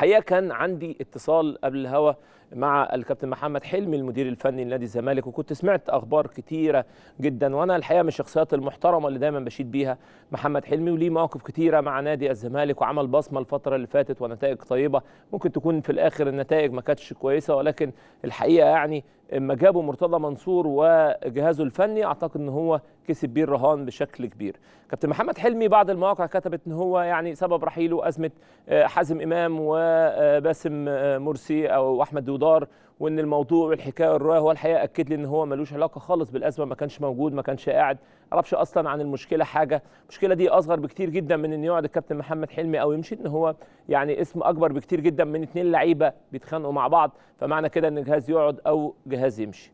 الحقيقه كان عندي اتصال قبل الهوا مع الكابتن محمد حلمي المدير الفني لنادي الزمالك وكنت سمعت اخبار كتيره جدا وانا الحقيقه من الشخصيات المحترمه اللي دايما بشيد بيها محمد حلمي وليه مواقف كتيره مع نادي الزمالك وعمل بصمه الفتره اللي فاتت ونتائج طيبه ممكن تكون في الاخر النتائج ما كانتش كويسه ولكن الحقيقه يعني اما جابوا مرتضى منصور وجهازه الفني اعتقد ان هو كسب بيه الرهان بشكل كبير كابتن محمد حلمي بعض المواقع كتبت ان هو يعني سبب رحيله ازمه آه، حازم امام وباسم آه، آه، مرسي او احمد دود الخضار وان الموضوع والحكايه والروايه هو الحقيقه اكد لي ان هو ملوش علاقه خالص بالازمه ما كانش موجود ما كانش قاعد ما عرفش اصلا عن المشكله حاجه المشكله دي اصغر بكتير جدا من ان يقعد الكابتن محمد حلمي او يمشي ان هو يعني اسم اكبر بكتير جدا من اتنين لعيبه بيتخانقوا مع بعض فمعنى كده ان جهاز يقعد او جهاز يمشي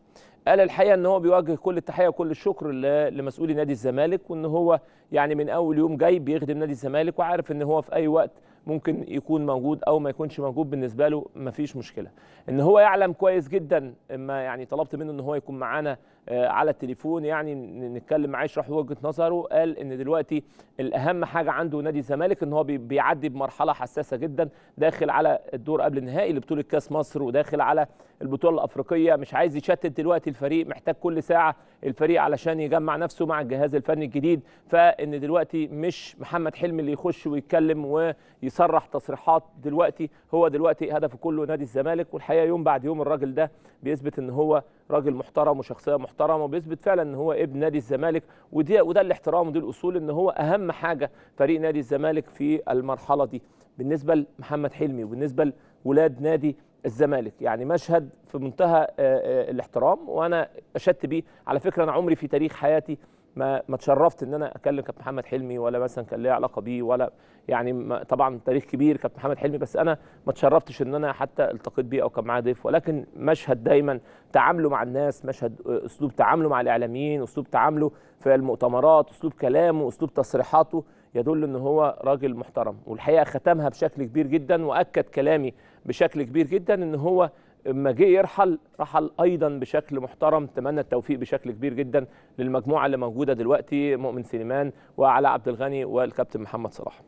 قال الحقيقه ان هو بيوجه كل التحيه وكل الشكر لمسؤولي نادي الزمالك وان هو يعني من اول يوم جاي بيخدم نادي الزمالك وعارف ان هو في اي وقت ممكن يكون موجود او ما يكونش موجود بالنسبه له مفيش مشكله ان هو يعلم كويس جدا اما يعني طلبت منه ان هو يكون معانا آه، على التليفون يعني نتكلم معاه يشرح وجهه نظره قال ان دلوقتي الاهم حاجه عنده نادي الزمالك ان هو بيعدي بمرحله حساسه جدا داخل على الدور قبل النهائي لبطوله كاس مصر وداخل على البطوله الافريقيه مش عايز يشتت دلوقتي الفريق محتاج كل ساعه الفريق علشان يجمع نفسه مع الجهاز الفني الجديد فان دلوقتي مش محمد حلمي اللي يخش ويتكلم وي صرح تصريحات دلوقتي هو دلوقتي هدفه كله نادي الزمالك والحقيقه يوم بعد يوم الراجل ده بيثبت ان هو راجل محترم وشخصيه محترمه وبيثبت فعلا ان هو ابن نادي الزمالك ودي وده الاحترام ودي الاصول ان هو اهم حاجه فريق نادي الزمالك في المرحله دي بالنسبه لمحمد حلمي وبالنسبه لولاد نادي الزمالك يعني مشهد في منتهى آه، آه، الاحترام وانا اشدت بيه على فكره انا عمري في تاريخ حياتي ما ما اتشرفت ان انا اكلم كابتن محمد حلمي ولا مثلا كان ليا علاقه بيه ولا يعني طبعا تاريخ كبير كابتن محمد حلمي بس انا ما اتشرفتش ان انا حتى التقيت بيه او كان معاه ضيف ولكن مشهد دايما تعامله مع الناس مشهد اسلوب تعامله مع الاعلاميين اسلوب تعامله في المؤتمرات اسلوب كلامه اسلوب تصريحاته يدل ان هو راجل محترم والحقيقه ختمها بشكل كبير جدا واكد كلامي بشكل كبير جدا ان هو اما جه يرحل رحل ايضا بشكل محترم اتمنى التوفيق بشكل كبير جدا للمجموعه اللي موجوده دلوقتي مؤمن سليمان وعلاء عبد الغني والكابتن محمد صلاح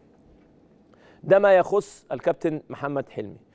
ده ما يخص الكابتن محمد حلمي